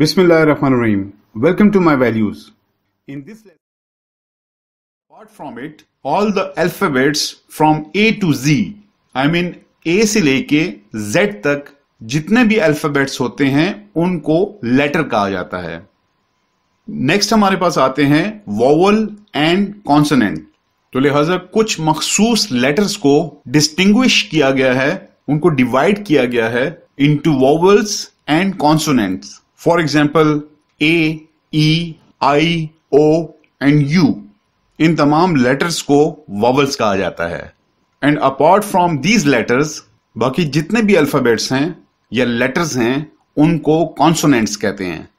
Bismillahirrahmanirrahim. Welcome to my values. In this lesson, apart from it, all the alphabets from A to Z, I mean A से लेके Z तक जितने भी alphabets होते हैं उनको लेटर कहा जाता है नेक्स्ट हमारे पास आते हैं वॉवल एंड कॉन्सोनेंट तो लिहाजा कुछ मखसूस लेटर्स को डिस्टिंग्विश किया गया है उनको डिवाइड किया गया है into vowels and consonants For example, A, E, I, O and U इन तमाम लेटर्स को वॉवल्स कहा जाता है and apart from these letters बाकी जितने भी अल्फाबेट्स हैं या लेटर्स हैं उनको कॉन्सोनेंट्स कहते हैं